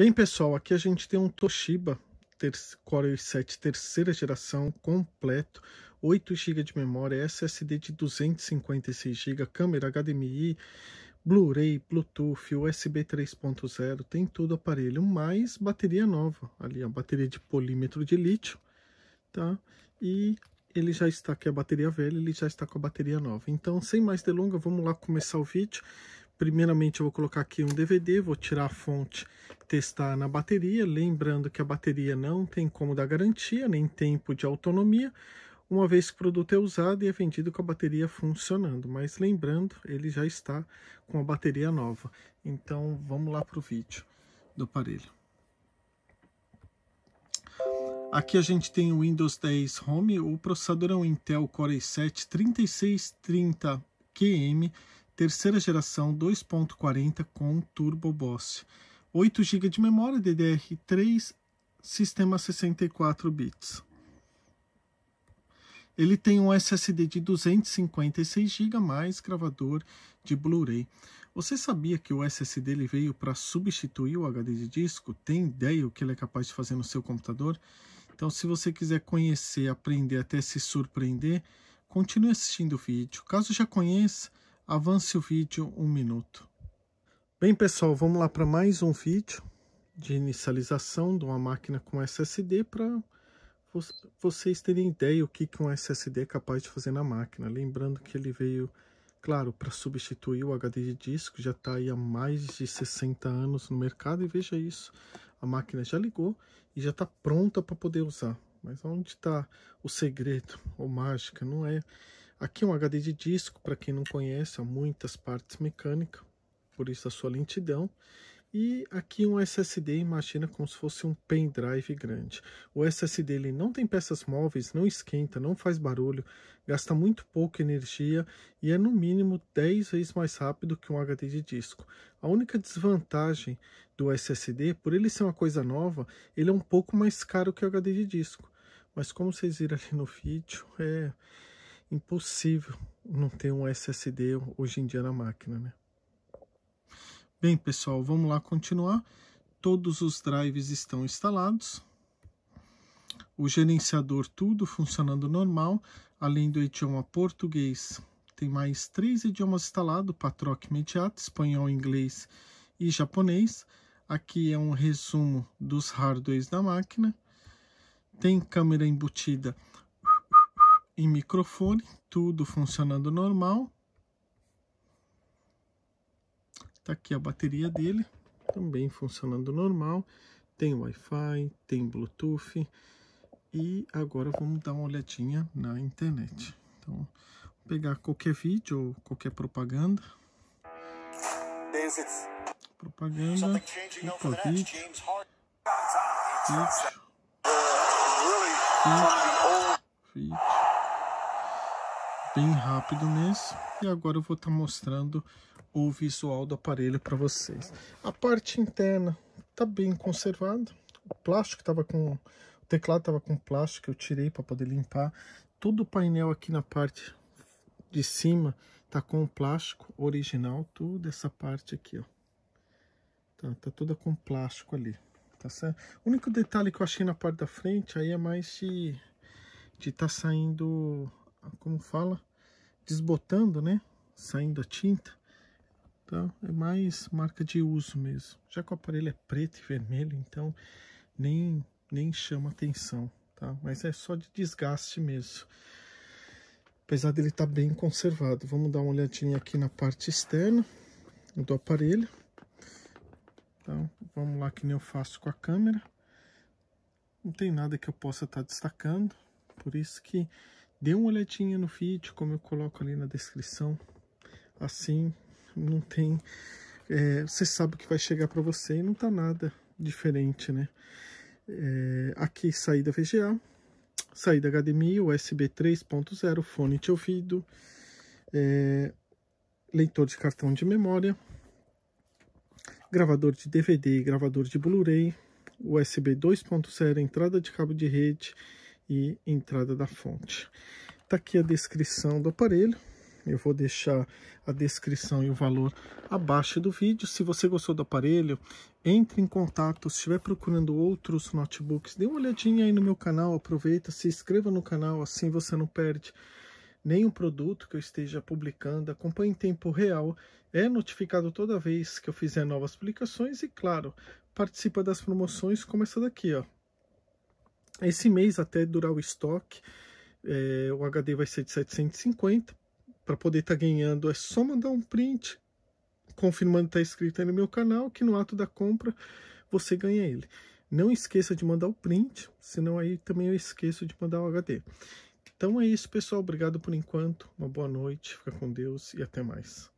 Bem, pessoal, aqui a gente tem um Toshiba ter Core i7 terceira geração completo, 8 GB de memória, SSD de 256 GB, câmera HDMI, Blu-ray, Bluetooth, USB 3.0, tem todo o aparelho, mais bateria nova, ali a bateria de polímetro de lítio, tá? E ele já está aqui é a bateria velha, ele já está com a bateria nova. Então, sem mais delongas, vamos lá começar o vídeo. Primeiramente eu vou colocar aqui um DVD, vou tirar a fonte, testar na bateria, lembrando que a bateria não tem como dar garantia, nem tempo de autonomia, uma vez que o produto é usado e é vendido com a bateria funcionando, mas lembrando, ele já está com a bateria nova. Então vamos lá para o vídeo do aparelho. Aqui a gente tem o Windows 10 Home, o processador é um Intel Core i7 3630QM, terceira geração 2.40 com Turbo Boss, 8 GB de memória DDR3, sistema 64 bits. Ele tem um SSD de 256 GB mais gravador de Blu-ray. Você sabia que o SSD ele veio para substituir o HD de disco? Tem ideia o que ele é capaz de fazer no seu computador? Então, se você quiser conhecer, aprender até se surpreender, continue assistindo o vídeo. Caso já conheça, avance o vídeo um minuto. Bem pessoal, vamos lá para mais um vídeo de inicialização de uma máquina com SSD para vocês terem ideia o que, um SSD é capaz de fazer na máquina. Lembrando que ele veio, claro, para substituir o HD de disco, já está aí há mais de 60 anos no mercado e veja isso, a máquina já ligou e já está pronta para poder usar. Mas onde está o segredo ou mágica? Não é Aqui é um HD de disco, para quem não conhece, há muitas partes mecânicas, por isso a sua lentidão. E aqui um SSD, imagina como se fosse um pendrive grande. O SSD ele não tem peças móveis, não esquenta, não faz barulho, gasta muito pouca energia e é no mínimo 10 vezes mais rápido que um HD de disco. A única desvantagem do SSD, por ele ser uma coisa nova, ele é um pouco mais caro que o HD de disco. Mas como vocês viram ali no vídeo, é impossível não ter um SSD hoje em dia na máquina, né? Bem, pessoal, vamos lá continuar. Todos os drives estão instalados. O gerenciador tudo funcionando normal, além do idioma português. Tem mais três idiomas instalados, patroc imediato, espanhol, inglês e japonês. Aqui é um resumo dos hardwares da máquina. Tem câmera embutida e microfone, tudo funcionando normal. Tá aqui a bateria dele, também funcionando normal. Tem Wi-Fi, tem Bluetooth. E agora vamos dar uma olhadinha na internet. Então, pegar qualquer vídeo ou qualquer propaganda. Propaganda, opa, vídeo, vídeo, uh, vídeo bem rápido mesmo E agora eu vou estar tá mostrando o visual do aparelho para vocês. A parte interna está bem conservada. O plástico estava com... O teclado estava com plástico, eu tirei para poder limpar. Todo o painel aqui na parte de cima tá com plástico original, tudo essa parte aqui, ó. Tá, tá toda com plástico ali, tá certo? O único detalhe que eu achei na parte da frente aí é mais de estar tá saindo como fala, desbotando, né? Saindo a tinta. Então é mais marca de uso mesmo. Já que o aparelho é preto e vermelho, então nem, nem chama atenção, tá? Mas é só de desgaste mesmo. Apesar dele estar tá bem conservado. Vamos dar uma olhadinha aqui na parte externa do aparelho. Então, vamos lá que nem eu faço com a câmera. Não tem nada que eu possa estar tá destacando, por isso que Dê uma olhadinha no vídeo, como eu coloco ali na descrição. Assim, não tem... É, você sabe o que vai chegar para você e não tá nada diferente, né? É, aqui, saída VGA, saída HDMI, USB 3.0, fone de ouvido, é, leitor de cartão de memória, gravador de DVD e gravador de Blu-ray, USB 2.0, entrada de cabo de rede, e entrada da fonte. Está aqui a descrição do aparelho. Eu vou deixar a descrição e o valor abaixo do vídeo. Se você gostou do aparelho, entre em contato. Se estiver procurando outros notebooks, dê uma olhadinha aí no meu canal. Aproveita, se inscreva no canal, assim você não perde nenhum produto que eu esteja publicando. Acompanhe em tempo real. É notificado toda vez que eu fizer novas publicações e, claro, participa das promoções como essa daqui, ó. Esse mês, até durar o estoque, é, o HD vai ser de 750. Para poder estar tá ganhando, é só mandar um print confirmando que está inscrito aí no meu canal, que no ato da compra você ganha ele. Não esqueça de mandar o print, senão aí também eu esqueço de mandar o HD. Então é isso, pessoal. Obrigado por enquanto. Uma boa noite. Fica com Deus e até mais.